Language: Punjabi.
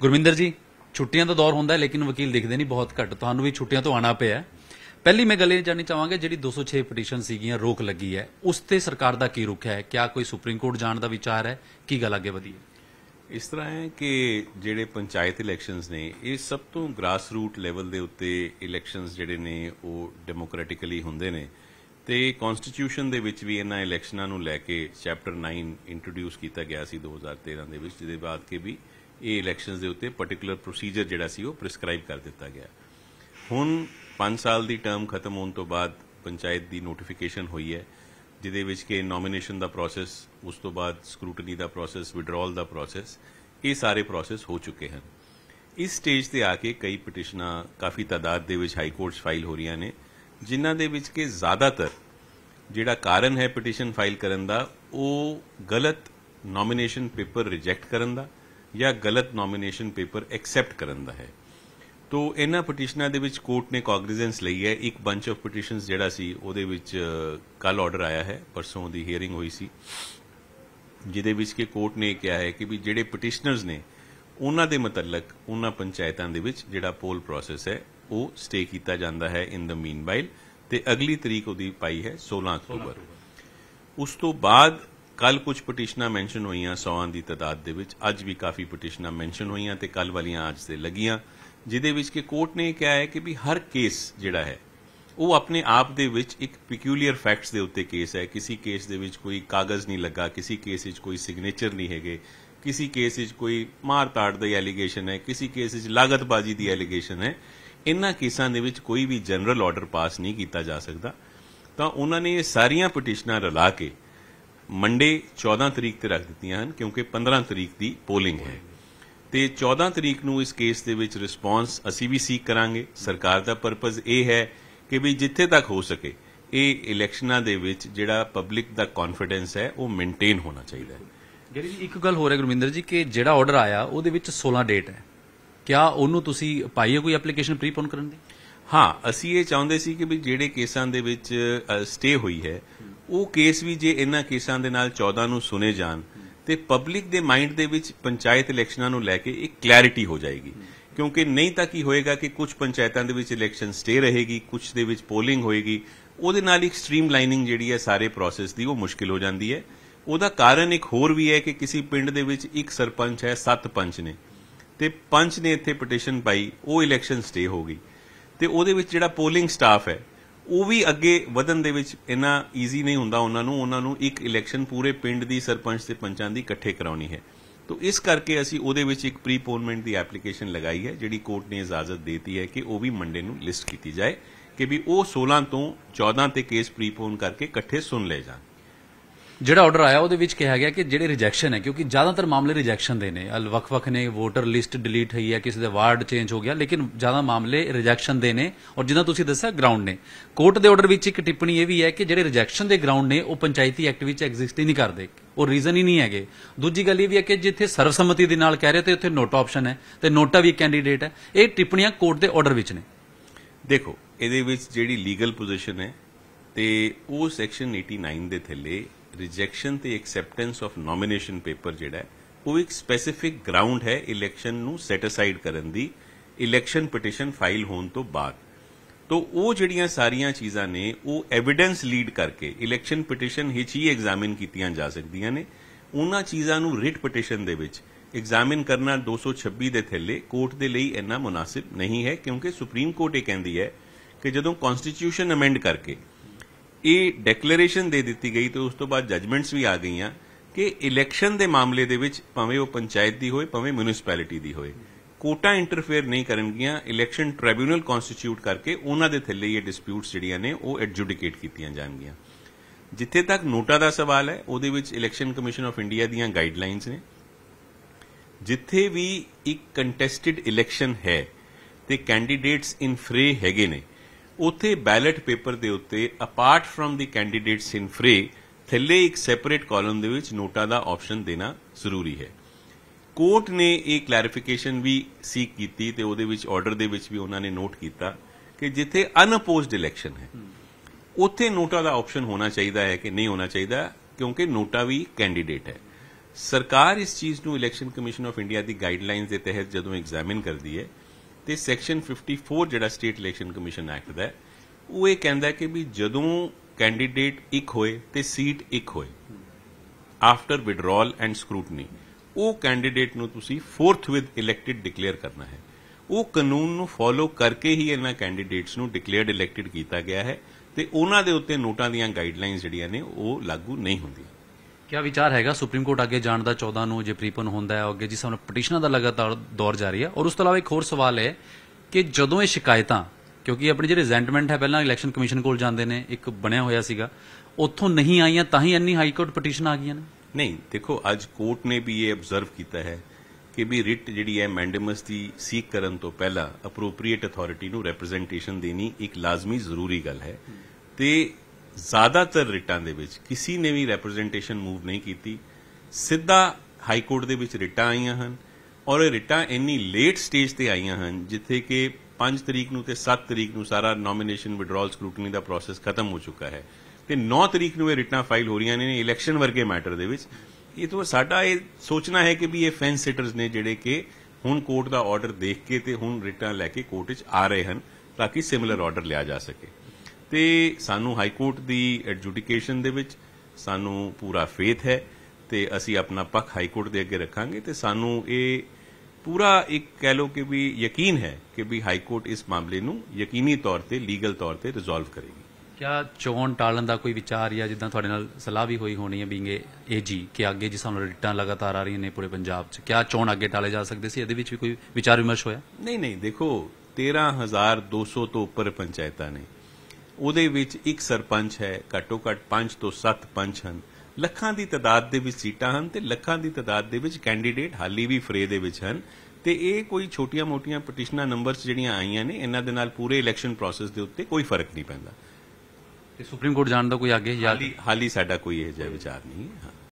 ਗੁਰਮਿੰਦਰ ਜੀ ਛੁੱਟੀਆਂ ਦਾ ਦੌਰ ਹੁੰਦਾ ਲੇਕਿਨ ਵਕੀਲ ਦਿਖਦੇ ਨਹੀਂ ਬਹੁਤ ਘੱਟ ਤੁਹਾਨੂੰ ਵੀ ਛੁੱਟੀਆਂ ਤੋਂ ਆਣਾ ਪਿਆ ਪਹਿਲੀ ਮੈਂ ਗੱਲ ਇਹ ਜਾਣਨੀ ਚਾਹਾਂਗਾ ਜਿਹੜੀ 206 ਪਟੀਸ਼ਨ ਸੀਗੀਆਂ ਰੋਕ ਲੱਗੀ ਹੈ ਉਸ ਤੇ ਸਰਕਾਰ ਦਾ ਕੀ ਰੁਖ ਹੈ ਕਿਆ ਕੋਈ ਸੁਪਰੀਮ ਕੋਰਟ ਜਾਣ ਦਾ ਵਿਚਾਰ ਹੈ ਕੀ ਗੱਲ ਅੱਗੇ ਵਧੀ ਹੈ ਇਸ ਤਰ੍ਹਾਂ ਹੈ ਕਿ ਜਿਹੜੇ ਪੰਚਾਇਤ ਇਲੈਕਸ਼ਨਸ ਨੇ ਇਹ ਸਭ ਤੋਂ ਗ੍ਰਾਸ ਰੂਟ ਲੈਵਲ ਦੇ ਉੱਤੇ ਇਲੈਕਸ਼ਨਸ ਜਿਹੜੇ ਨੇ ਉਹ ਡੈਮੋਕ੍ਰੈਟਿਕਲੀ ਹੁੰਦੇ ਨੇ ਤੇ ਕਨਸਟੀਟਿਊਸ਼ਨ ਦੇ ਵਿੱਚ ਵੀ ਇਹਨਾਂ ਇਲੈਕਸ਼ਨਾਂ ਨੂੰ ਲੈ ਕੇ ਚੈਪਟਰ 9 ਇੰਟਰੋਡਿਊਸ ਕੀਤਾ ਗਿਆ ਸੀ 2013 ਦੇ ਵਿੱਚ ਜਿਹਦੇ ਬਾਅਦ ਕੇ ਵੀ ਇਹ ਇਲੈਕਸ਼ਨਸ ਦੇ ਉੱਤੇ ਪਾਰਟਿਕੂਲਰ ਪ੍ਰੋਸੀਜਰ ਜਿਹੜਾ ਸੀ ਉਹ ਪ੍ਰਿਸਕ੍ਰਾਈਬ ਕਰ ਦਿੱਤਾ ਗਿਆ ਹੁਣ 5 ਸਾਲ ਦੀ ਟਰਮ ਖਤਮ ਹੋਣ ਤੋਂ ਬਾਅਦ ਪੰਚਾਇਤ ਦੀ ਨੋਟੀਫਿਕੇਸ਼ਨ ਹੋਈ ਹੈ ਜਿਹਦੇ ਵਿੱਚ ਕਿ ਨੋਮੀਨੇਸ਼ਨ ਦਾ ਪ੍ਰੋਸੈਸ ਉਸ ਤੋਂ ਬਾਅਦ ਸਕ੍ਰੂਟਨੀ ਦਾ ਪ੍ਰੋਸੈਸ ਵਿਡਰਾਲ ਦਾ ਪ੍ਰੋਸੈਸ ਇਹ ਸਾਰੇ ਪ੍ਰੋਸੈਸ ਹੋ ਚੁੱਕੇ ਹਨ ਇਸ ਸਟੇਜ ਤੇ ਆ ਕੇ ਕਈ ਪਟੀਸ਼ਨਾਂ ਕਾਫੀ ਤਾਦਾਦ ਦੇ ਵਿੱਚ ਹਾਈ ਕੋਰਟਸ ਫਾਈਲ ਹੋ ਰਹੀਆਂ ਨੇ ਜਿਨ੍ਹਾਂ ਦੇ ਵਿੱਚ ਕਿ ਜ਼ਿਆਦਾਤਰ ਜਿਹੜਾ ਕਾਰਨ ਹੈ ਪਟੀਸ਼ਨ ਫਾਈਲ ਕਰਨ ਦਾ ਉਹ ਗਲਤ ਨੋਮੀਨੇਸ਼ਨ ਪੇਪਰ ਰਿਜੈਕਟ ਕਰਨ ਦਾ ਜਾਂ ਗਲਤ ਨੋਮੀਨੇਸ਼ਨ ਪੇਪਰ ਐਕਸੈਪਟ ਕਰਨ ਦਾ ਹੈ ਤੋ ਇਹਨਾਂ ਪਟੀਸ਼ਨਾਂ ਦੇ ਵਿੱਚ ਕੋਰਟ ਨੇ ਕੌਗਨੀਜ਼ੈਂਸ ਲਈ ਹੈ ਇੱਕ ਬੰਚ ਆਫ ਪਟੀਸ਼ਨਸ ਜਿਹੜਾ ਸੀ ਉਹਦੇ ਵਿੱਚ ਕੱਲ ਆਰਡਰ ਆਇਆ ਹੈ ਪਰਸੋਂ ਦੀ ਹੀਅਰਿੰਗ ਹੋਈ ਸੀ ਜਿਹਦੇ ਵਿੱਚ ਕਿ ਕੋਰਟ ਨੇ ਕਿਹਾ ਹੈ ਕਿ ਵੀ ਜਿਹੜੇ ਪਟੀਸ਼ਨਰਸ ਨੇ ਉਹਨਾਂ ਦੇ ਮੁਤਲਕ ਉਹਨਾਂ ਪੰਚਾਇਤਾਂ ਦੇ ਵਿੱਚ ਜਿਹੜਾ ਪੋਲ ਪ੍ਰੋਸੈਸ ਹੈ ਉਹ ਸਟੇ ਕੀਤਾ ਜਾਂਦਾ ਹੈ ਇਨ ਮੀਨ ਮੀਨਵਾਈਲ ਤੇ ਅਗਲੀ ਤਰੀਕ ਉਹਦੀ ਪਾਈ ਹੈ 16 ਅਕਤੂਬਰ ਉਸ ਤੋਂ ਬਾਅਦ ਕੱਲ ਕੁਝ ਪਟੀਸ਼ਨਾਂ ਮੈਂਸ਼ਨ ਹੋਈਆਂ 100ਾਂ ਦੀ ਤਦਾਦ ਦੇ ਵਿੱਚ ਅੱਜ ਵੀ ਕਾਫੀ ਪਟੀਸ਼ਨਾਂ ਮੈਂਸ਼ਨ ਹੋਈਆਂ ਤੇ ਕੱਲ ਵਾਲੀਆਂ ਅੱਜ ਤੇ ਲੱਗੀਆਂ ਜਿਦੇ ਵਿੱਚ ਕਿ ਕੋਰਟ ਨੇ ਕਿਹਾ ਹੈ ਕਿ ਵੀ ਹਰ ਕੇਸ ਜਿਹੜਾ ਹੈ ਉਹ ਆਪਣੇ ਆਪ ਦੇ ਵਿੱਚ ਇੱਕ ਪਿਕਿਊਲੀਅਰ ਫੈਕਟਸ ਦੇ ਉੱਤੇ ਕੇਸ ਹੈ ਕਿਸੇ ਕੇਸ ਦੇ ਵਿੱਚ ਕੋਈ ਕਾਗਜ਼ ਨਹੀਂ ਲੱਗਾ ਕਿਸੇ ਕੇਸ ਵਿੱਚ ਕੋਈ ਸਿਗਨੇਚਰ ਨਹੀਂ ਹੈਗੇ ਕਿਸੇ ਕੇਸ ਵਿੱਚ ਕੋਈ ਮਾਰਤਾੜ ਦੀ ਐਲੀਗੇਸ਼ਨ ਹੈ ਕਿਸੇ ਕੇਸ ਵਿੱਚ ਲਾਗਤਬਾਜ਼ੀ ਦੀ ਐਲੀਗੇਸ਼ਨ ਹੈ ਇਨ੍ਹਾਂ ਕੇਸਾਂ ਦੇ ਵਿੱਚ ਕੋਈ ਵੀ ਜਨਰਲ ਆਰਡਰ ਪਾਸ ਨਹੀਂ ਕੀਤਾ ਜਾ ਸਕਦਾ ਤਾਂ ਉਹਨਾਂ ਨੇ ਇਹ ਸਾਰੀਆਂ ਪਟੀਸ਼ਨਾਂ ਰਲਾ ਕੇ ਮੰਡੇ 14 ਤਰੀਕ ਤੇ ਰੱਖ ਦਿੱਤੀਆਂ ਹਨ ਕਿਉਂਕਿ 15 ਤਰੀਕ ਦੀ ਪੋਲਿੰਗ ਹੈ ਤੇ 14 ਤਰੀਕ ਨੂੰ ਇਸ ਕੇਸ ਦੇ ਵਿੱਚ ਰਿਸਪਾਂਸ ਅਸੀਂ ਵੀ ਸੀਕ ਕਰਾਂਗੇ ਸਰਕਾਰ ਦਾ ਪਰਪਸ ਇਹ ਹੈ ਕਿ ਵੀ ਜਿੱਥੇ ਤੱਕ ਹੋ ਸਕੇ ਇਹ ਇਲੈਕਸ਼ਨਾਂ ਦੇ ਵਿੱਚ ਜਿਹੜਾ ਪਬਲਿਕ ਦਾ ਕੌਨਫੀਡੈਂਸ ਹੈ ਉਹ ਮੇਨਟੇਨ ਹੋਣਾ ਚਾਹੀਦਾ ਹੈ ਜਿਹੜੀ ਜੀ ਇੱਕ ਗੱਲ ਹੋ ਰਹੀ ਹੈ ਗੁਰਮਿੰਦਰ ਜੀ ਕਿ ਜਿਹੜਾ ਆਰਡਰ ਆਇਆ ਉਹਦੇ ਵਿੱਚ 16 ਡੇਟ ਹੈ ਕਿਆ ਉਹਨੂੰ ਤੁਸੀਂ ਪਾਈ ਹੈ ਕੋਈ ਐਪਲੀਕੇਸ਼ਨ ਪ੍ਰੀਪੋਨ ਕਰਨ ਦੀ ਹਾਂ ਅਸੀਂ ਇਹ ਚਾਹੁੰਦੇ ਸੀ ਕਿ ਵੀ ਜਿਹੜੇ ਕੇਸਾਂ ਦੇ ਵਿੱਚ ਸਟੇ ਹੋਈ ਹੈ ਉਹ ਕੇਸ ਵੀ ਜੇ ਇਹਨਾਂ ਕੇਸਾਂ ਦੇ ਨਾਲ 14 ਨੂੰ ਸੁਨੇ ਜਾਣ ਤੇ ਪਬਲਿਕ ਦੇ ਮਾਈਂਡ ਦੇ ਵਿੱਚ ਪੰਚਾਇਤ ਇਲੈਕਸ਼ਨਾਂ ਨੂੰ ਲੈ ਕੇ ਇੱਕ ਕਲੈਰਿਟੀ ਹੋ ਜਾਏਗੀ ਕਿਉਂਕਿ ਨਹੀਂ ਤਾਂ ਕੀ ਹੋਏਗਾ ਕਿ ਕੁਝ ਪੰਚਾਇਤਾਂ ਦੇ ਵਿੱਚ ਇਲੈਕਸ਼ਨ ਸਟੇ ਰਹੇਗੀ ਕੁਝ ਦੇ ਵਿੱਚ ਪੋਲਿੰਗ ਹੋਏਗੀ ਉਹਦੇ ਨਾਲ ਇੱਕ ਸਟ੍ਰੀਮ ਲਾਈਨਿੰਗ ਜਿਹੜੀ ਹੈ ਸਾਰੇ ਪ੍ਰੋਸੈਸ ਦੀ ਉਹ ਮੁਸ਼ਕਿਲ ਹੋ ਜਾਂਦੀ ਹੈ ਉਹਦਾ ਕਾਰਨ ਇੱਕ ਹੋਰ ਵੀ ਹੈ ਕਿ ਕਿਸੇ ਪਿੰਡ ਦੇ ਵਿੱਚ ਇੱਕ ਸਰਪੰਚ ਹੈ ਸੱਤ ਪੰਚ ਨੇ ਤੇ ਪੰਚ ਨੇ ਇੱਥੇ ਪਟੀਸ਼ਨ ਪਾਈ ਉਹ ਇਲੈਕਸ਼ਨ ਸਟੇ ਹੋ ਗਈ ਤੇ ਉਹਦੇ ਵਿੱਚ ਜਿਹੜਾ ਪੋਲਿੰਗ ਸਟਾਫ ਹੈ ਉਹ ਵੀ ਅੱਗੇ ਵਧਣ ਦੇ ਵਿੱਚ ਇੰਨਾ ਈਜ਼ੀ ਨਹੀਂ ਹੁੰਦਾ ਉਹਨਾਂ ਨੂੰ ਉਹਨਾਂ ਨੂੰ ਇੱਕ ਇਲੈਕਸ਼ਨ ਪੂਰੇ ਪਿੰਡ ਦੀ ਸਰਪੰਚ ਤੇ ਪੰਚਾਂ ਦੀ ਇਕੱਠੇ ਕਰਾਉਣੀ ਹੈ ਤੋ ਇਸ ਕਰਕੇ ਅਸੀਂ ਉਹਦੇ ਵਿੱਚ ਇੱਕ ਪ੍ਰੀਪੋਨਮੈਂਟ ਦੀ ਐਪਲੀਕੇਸ਼ਨ ਲਗਾਈ ਹੈ ਜਿਹੜੀ ਕੋਰਟ ਨੇ ਇਜਾਜ਼ਤ ਦਿੱਤੀ ਹੈ ਕਿ ਉਹ ਵੀ ਮੰਡੇ ਨੂੰ ਲਿਸਟ ਕੀਤੀ ਜਾਏ ਕਿ ਵੀ ਉਹ 16 ਤੋਂ 14 ਤੇ ਕੇਸ ਪ੍ਰੀਪੋਨ ਕਰਕੇ ਇਕੱਠੇ ਸੁਣ ਲਏ ਜਾਣ ਜਿਹੜਾ ਆਰਡਰ ਆਇਆ ਉਹਦੇ ਵਿੱਚ ਕਿਹਾ ਗਿਆ ਕਿ ਜਿਹੜੇ ਰਿਜੈਕਸ਼ਨ ਹੈ ਕਿਉਂਕਿ ਜ਼ਿਆਦਾਤਰ ਮਾਮਲੇ ਰਿਜੈਕਸ਼ਨ ਦੇ ਨੇ ਅਲ ਵੱਖ-ਵੱਖ ਨੇ ਵੋਟਰ ਲਿਸਟ ਡਿਲੀਟ ਹੋਈ ਹੈ ਕਿਸੇ ਦੇ ਵਾਰਡ ਚੇਂਜ ਹੋ ਗਿਆ ਲੇਕਿਨ ਜ਼ਿਆਦਾ ਮਾਮਲੇ ਰਿਜੈਕਸ਼ਨ ਦੇ ਨੇ ਔਰ ਜਿੱਦਾਂ ਤੁਸੀਂ ਦੱਸਿਆ ਗਰਾਊਂਡ ਨੇ ਕੋਰਟ ਦੇ ਆਰਡਰ ਵਿੱਚ ਇੱਕ ਟਿੱਪਣੀ ਇਹ ਵੀ ਹੈ ਕਿ ਜਿਹੜੇ ਰਿਜੈਕਸ਼ਨ ਦੇ ਗਰਾਊਂਡ ਨੇ ਉਹ ਪੰਚਾਇਤੀ ਐਕਟ ਵਿੱਚ ਐਗਜ਼ਿਸਟ ਹੀ ਨਹੀਂ ਕਰਦੇ ਉਹ ਰੀਜ਼ਨ ਹੀ ਨਹੀਂ ਹੈਗੇ ਦੂਜੀ ਗੱਲ ਇਹ ਵੀ ਹੈ ਕਿ ਜਿੱਥੇ ਸਰਵਸੰਮਤੀ ਦੇ ਨਾਲ ਕਹਿ ਰਹੇ ਤੇ ਉੱਥੇ ਨੋਟ ਆਪਸ਼ਨ ਹੈ ਤੇ ਨੋਟਾ ਵੀ ਕੈਂਡੀਡੇਟ ਹੈ ਇਹ ਟਿੱਪਣੀਆਂ ਕੋਰਟ ਦੇ ਆਰਡਰ ਵਿੱਚ ਨੇ ਦੇਖੋ ਇਹਦੇ ਵਿੱਚ ਜਿਹੜੀ ਲੀਗਲ ਪੋਜੀਸ਼ਨ ਹੈ ਤੇ ਉਹ ਸੈਕਸ਼ਨ 89 ਦੇ ਥੱਲੇ ਰਿਜੈਕਸ਼ਨ ਤੇ ਐਕਸੈਪਟੈਂਸ ਆਫ ਨੋਮੀਨੇਸ਼ਨ ਪੇਪਰ ਜਿਹੜਾ ਹੈ ਉਹ ਇੱਕ ਸਪੈਸਿਫਿਕ ਗਰਾਊਂਡ ਹੈ ਇਲੈਕਸ਼ਨ ਨੂੰ ਸੈਟ ਅਸਾਈਡ ਕਰਨ ਦੀ ਇਲੈਕਸ਼ਨ ਪਟੀਸ਼ਨ ਫਾਈਲ ਹੋਣ ਤੋਂ ਬਾਅਦ ਤੋ ਉਹ ਜਿਹੜੀਆਂ ਸਾਰੀਆਂ ਚੀਜ਼ਾਂ ਨੇ ਉਹ ਐਵੀਡੈਂਸ ਲੀਡ ਕਰਕੇ ਇਲੈਕਸ਼ਨ ਪਟੀਸ਼ਨ ਵਿੱਚ ਹੀ ਐਗਜ਼ਾਮਿਨ ਕੀਤੀਆਂ ਜਾ ਸਕਦੀਆਂ ਨੇ ਉਹਨਾਂ ਚੀਜ਼ਾਂ ਨੂੰ ਰਿਟ ਪਟੀਸ਼ਨ ਦੇ ਵਿੱਚ ਐਗਜ਼ਾਮਿਨ ਕਰਨਾ 226 ਦੇ ਥੱਲੇ ਕੋਰਟ ਦੇ ਲਈ ਇੰਨਾ ਮناسب ਨਹੀਂ ਹੈ ਕਿਉਂਕਿ ਸੁਪਰੀਮ ਕੋਰਟ ਇਹ ਕਹਿੰਦੀ ਹੈ ਕਿ ਜਦੋਂ ਕਨਸਟੀਟਿਊਸ਼ਨ ਅਮੈਂਡ ਕਰਕੇ ਇਹ ਡੈਕਲੇਰੇਸ਼ਨ ਦੇ ਦਿੱਤੀ ਗਈ ਤੇ ਉਸ ਤੋਂ ਬਾਅਦ ਜਜਮੈਂਟਸ ਵੀ ਆ ਗਈਆਂ ਕਿ ਇਲੈਕਸ਼ਨ ਦੇ ਮਾਮਲੇ ਦੇ ਵਿੱਚ ਭਾਵੇਂ ਉਹ ਪੰਚਾਇਤ ਦੀ ਹੋਵੇ ਭਾਵੇਂ ਮਿਊਨਿਸਪੈਲਿਟੀ ਦੀ ਹੋਵੇ ਕੋਟਾ ਇੰਟਰਫੇਅਰ ਨਹੀਂ ਕਰਨਗੀਆਂ ਇਲੈਕਸ਼ਨ ਟ੍ਰਿਬਿਊਨਲ ਕਨਸਟੀਟਿਊਟ ਕਰਕੇ ਉਹਨਾਂ ਦੇ ਥੱਲੇ ਇਹ ਡਿਸਪਿਊਟਸ ਜਿਹੜੀਆਂ ਨੇ ਉਹ ਐਡਜੂਡੀਕੇਟ ਕੀਤੀਆਂ ਜਾਣਗੀਆਂ ਜਿੱਥੇ ਤੱਕ ਨੋਟਾ ਦਾ ਸਵਾਲ ਹੈ ਉਹਦੇ ਵਿੱਚ ਇਲੈਕਸ਼ਨ ਕਮਿਸ਼ਨ ਆਫ ਇੰਡੀਆ ਦੀਆਂ ਗਾਈਡਲਾਈਨਸ ਨੇ ਜਿੱਥੇ ਵੀ ਇੱਕ ਕੰਟੈਸਟਿਡ ਇਲੈਕਸ਼ਨ ਹੈ ਤੇ ਕੈਂਡੀਡੇਟਸ ਇਨ ਫਰੇ ਹੈਗੇ ਨੇ ਉਥੇ ਬੈਲਟ ਪੇਪਰ ਦੇ ਉੱਤੇ ਅਪਾਰਟ ਫਰਮ ਦੀ ਕੈਂਡੀਡੇਟਸ ਇਨ ਫਰੇ ਥੱਲੇ ਇੱਕ ਸੈਪਰੇਟ ਕਾਲਮ ਦੇ ਵਿੱਚ ਨੋਟਾ ਦਾ ਆਪਸ਼ਨ ਦੇਣਾ ਜ਼ਰੂਰੀ ਹੈ ਕੋਰਟ ਨੇ ਇਹ ਕਲੈਰੀਫਿਕੇਸ਼ਨ ਵੀ ਸੀਕ ਕੀਤੀ ਤੇ ਉਹਦੇ ਵਿੱਚ ਆਰਡਰ ਦੇ ਵਿੱਚ ਵੀ ਉਹਨਾਂ ਨੇ ਨੋਟ ਕੀਤਾ ਕਿ ਜਿੱਥੇ ਅਨਅਪੋਜ਼ਡ ਇਲੈਕਸ਼ਨ ਹੈ ਉੱਥੇ ਨੋਟਾ ਦਾ ਆਪਸ਼ਨ ਹੋਣਾ ਚਾਹੀਦਾ ਹੈ ਕਿ ਨਹੀਂ ਹੋਣਾ ਚਾਹੀਦਾ ਕਿਉਂਕਿ ਨੋਟਾ ਵੀ ਕੈਂਡੀਡੇਟ ਹੈ ਸਰਕਾਰ ਇਸ ਚੀਜ਼ ਨੂੰ ਇਲੈਕਸ਼ਨ ਕਮਿਸ਼ਨ ਆਫ ਇੰਡੀਆ ਦੀ ਗਾਈਡਲਾਈਨਸ ਦੇ ਤਹਿਤ ਜਦੋਂ ਐਗਜ਼ਾਮਿਨ ਕਰਦੀ ਹੈ ਤੇ ਸੈਕਸ਼ਨ 54 ਜਿਹੜਾ ਸਟੇਟ ਇਲੈਕਸ਼ਨ ਕਮਿਸ਼ਨ ਐਕਟ ਦਾ ਉਹ ਇਹ ਕਹਿੰਦਾ ਕਿ ਵੀ ਜਦੋਂ ਕੈਂਡੀਡੇਟ ਇੱਕ ਹੋਏ ਤੇ ਸੀਟ ਇੱਕ ਹੋਏ ਆਫਟਰ ਵਿਡਰਾਲ ਐਂਡ ਸਕਰੂਟਨੀ ਉਹ ਕੈਂਡੀਡੇਟ ਨੂੰ ਤੁਸੀਂ ਫੋਰਥ ਵਿਦ ਇਲੈਕਟਿਡ ਡਿਕਲੇਅਰ ਕਰਨਾ ਹੈ ਉਹ ਕਾਨੂੰਨ ਨੂੰ ਫੋਲੋ ਕਰਕੇ ਹੀ ਇਹਨਾਂ ਕੈਂਡੀਡੇਟਸ ਨੂੰ ਡਿਕਲੇਅਰਡ ਇਲੈਕਟਿਡ ਕੀਤਾ ਗਿਆ ਹੈ ਤੇ ਉਹਨਾਂ ਦੇ ਉੱਤੇ ਨੋਟਾਂ ਦੀਆਂ ਗਾਈਡਲਾਈਨਸ ਜਿਹੜੀਆਂ ਨੇ ਉਹ ਲਾਗੂ ਨਹੀਂ ਹੁੰਦੀਆਂ ਕੀ ਵਿਚਾਰ ਹੈਗਾ ਸੁਪਰੀਮ ਕੋਰਟ ਅੱਗੇ ਜਾਣ ਦਾ 14 ਨੂੰ ਜੇ ਪ੍ਰੀਪਨ ਹੁੰਦਾ ਹੈ ਅੱਗੇ ਜਿਸ ਸਾਨੂੰ ਪਟੀਸ਼ਨਾਂ ਦਾ ਲਗਾਤਾਰ ਦੌਰ ਜਾਰੀ ਹੈ ਔਰ ਉਸ ਤੋਂ ਇਲਾਵਾ ਇੱਕ ਹੋਰ ਸਵਾਲ ਹੈ ਕਿ ਜਦੋਂ ਇਹ ਸ਼ਿਕਾਇਤਾਂ ਕਿਉਂਕਿ ਆਪਣੀ ਜਿਹੜੀ ਰੈਜ਼ੈਂਟਮੈਂਟ ਹੈ ਪਹਿਲਾਂ ਇਲੈਕਸ਼ਨ ਕਮਿਸ਼ਨ ਕੋਲ ਜਾਂਦੇ ਨੇ ਇੱਕ ਬਣਿਆ ਹੋਇਆ ਸੀਗਾ ਉੱਥੋਂ ਨਹੀਂ ਆਈਆਂ ਤਾਂ ਹੀ ਇੰਨੀ ਹਾਈ ਕੋਰਟ ਪਟੀਸ਼ਨ ਆ ਗਈਆਂ ਨੇ ਨਹੀਂ ਦੇਖੋ ਅੱਜ ਕੋਰਟ ਨੇ ਵੀ ਇਹ ਅਬਜ਼ਰਵ ਕੀਤਾ ਹੈ ਕਿ ਵੀ ਰਿਟ ਜਿਹੜੀ ਹੈ ਮੈਂਡਮਸ ਦੀ ਸੀਕ ਕਰਨ ਤੋਂ ਪਹਿਲਾਂ ਅਪਰੋਪਰੀਏਟ ਅਥਾਰਟੀ ਨੂੰ ਰੈਪਰੈਜ਼ੈਂਟੇਸ਼ਨ ਦੇਣੀ ਇੱਕ ਲਾਜ਼ਮੀ ਜ਼ਰੂਰੀ ਗੱਲ ਹੈ ਤੇ ਜ਼ਿਆਦਾਤਰ ਰਿਟਾਂ ਦੇ ਵਿੱਚ ਕਿਸੇ ਨੇ ਵੀ ਰੈਪਰੈਜ਼ੈਂਟੇਸ਼ਨ ਮੂਵ ਨਹੀਂ ਕੀਤੀ ਸਿੱਧਾ ਹਾਈ ਕੋਰਟ ਦੇ ਵਿੱਚ ਰਿਟਾਂ ਆਈਆਂ ਹਨ ਔਰ ਇਹ ਰਿਟਾਂ ਇੰਨੀ ਲੇਟ ਸਟੇਜ ਤੇ ਆਈਆਂ ਹਨ ਜਿੱਥੇ ਕਿ 5 ਤਰੀਕ ਨੂੰ ਤੇ 7 ਤਰੀਕ ਨੂੰ ਸਾਰਾ ਨੋਮੀਨੇਸ਼ਨ ਵਿਡਰਾਲ ਸਕ੍ਰੂਟਨੀ ਦਾ ਪ੍ਰੋਸੈਸ ਖਤਮ ਹੋ ਚੁੱਕਾ ਹੈ ਤੇ 9 ਤਰੀਕ ਨੂੰ ਇਹ ਰਿਟਾਂ ਫਾਈਲ ਹੋ ਰਹੀਆਂ ਨੇ ਇਲੈਕਸ਼ਨ ਵਰਗੇ ਮੈਟਰ ਦੇ ਵਿੱਚ ਇਹ ਤੋਂ ਸਾਡਾ ਇਹ ਸੋਚਣਾ ਹੈ ਕਿ ਵੀ ਇਹ ਫੈਂਸ ਸਿਟਰਸ ਨੇ ਜਿਹੜੇ ਕਿ ਹੁਣ ਕੋਰਟ ਦਾ ਆਰਡਰ ਦੇਖ ਕੇ ਤੇ ਹੁਣ ਰਿਟਾਂ ਲੈ ਕੇ ਕੋਰਟ 'ਚ ਆ ਰਹੇ ਹਨ ਤਾਂ ਕਿ ਸਿਮਿਲਰ ਆਰਡਰ ਲਿਆ ਜਾ ਸਕੇ ਤੇ ਸਾਨੂੰ ਹਾਈ ਕੋਰਟ ਦੀ ਐਡਜੂਡੀਕੇਸ਼ਨ ਦੇ ਵਿੱਚ ਸਾਨੂੰ ਪੂਰਾ ਫੇਥ ਹੈ ਤੇ ਅਸੀਂ ਆਪਣਾ ਪੱਖ ਹਾਈ ਕੋਰਟ ਦੇ ਅੱਗੇ ਰੱਖਾਂਗੇ ਤੇ ਸਾਨੂੰ ਇਹ ਪੂਰਾ ਇੱਕ ਕਹਿ ਲੋ ਕਿ ਵੀ ਯਕੀਨ ਹੈ ਕਿ ਵੀ ਹਾਈ ਕੋਰਟ ਇਸ ਮਾਮਲੇ ਨੂੰ ਯਕੀਨੀ ਤੌਰ ਤੇ ਲੀਗਲ ਤੌਰ ਤੇ ਰਿਜ਼ੋਲਵ ਕਰੇਗੀ ਕੀ ਚੋਣ ਟਾਲਣ ਦਾ ਕੋਈ ਵਿਚਾਰ ਜਾਂ ਜਿੱਦਾਂ ਤੁਹਾਡੇ ਨਾਲ ਸਲਾਹ ਵੀ ਹੋਈ ਹੋਣੀ ਹੈ ਬੀਂਗੇ ਏਜੀ ਕਿ ਅੱਗੇ ਜੀ ਸਾਨੂੰ ਰਿਟਾਂ ਲਗਾਤਾਰ ਆ ਰਹੀਆਂ ਨੇ ਪੂਰੇ ਪੰਜਾਬ 'ਚ ਕੀ ਚੋਣ ਅੱਗੇ ਟਾਲੇ ਜਾ ਸਕਦੇ ਸੀ ਇਹਦੇ ਵਿੱਚ ਵੀ ਕੋਈ ਵਿਚਾਰ ਵਿਮਰਸ਼ ਹੋਇਆ ਨਹੀਂ ਨਹੀਂ ਦੇਖੋ 13200 ਤੋਂ ਉੱਪਰ ਪੰਚਾਇਤਾਂ ਨੇ ਉਹਦੇ ਵਿੱਚ ਇੱਕ ਸਰਪੰਚ ਹੈ ਘੱਟੋ ਘੱਟ 5 ਤੋਂ 7 ਪੰਚ ਹਨ ਲੱਖਾਂ ਦੀ ਤਦਾਦ ਦੇ ਵਿੱਚ ਸੀਟਾਂ ਹਨ ਤੇ ਲੱਖਾਂ ਦੀ ਤਦਾਦ ਦੇ ਵਿੱਚ ਕੈਂਡੀਡੇਟ ਹਾਲੀ ਵੀ ਫਰੇ ਦੇ ਵਿੱਚ ਹਨ ਤੇ ਇਹ ਕੋਈ ਛੋਟੀਆਂ-ਮੋਟੀਆਂ ਪਟੀਸ਼ਨਾਂ ਨੰਬਰਸ ਜਿਹੜੀਆਂ ਆਈਆਂ ਨੇ ਇਹਨਾਂ ਦੇ ਨਾਲ ਪੂਰੇ ਇਲੈਕਸ਼ਨ ਪ੍ਰੋਸੈਸ ਦੇ ਉੱਤੇ ਕੋਈ ਫਰਕ ਨਹੀਂ ਪੈਂਦਾ ਤੇ ਸੁਪਰੀਮ ਕੋਰਟ ਜਾਣ ਦਾ ਕੋਈ ਅੱਗੇ ਹਾਲੀ ਹਾਲੀ ਸਾਡਾ ਕੋਈ ਇਹ ਜਿਹਾ ਵਿਚਾਰ ਨਹੀਂ ਹਾਂ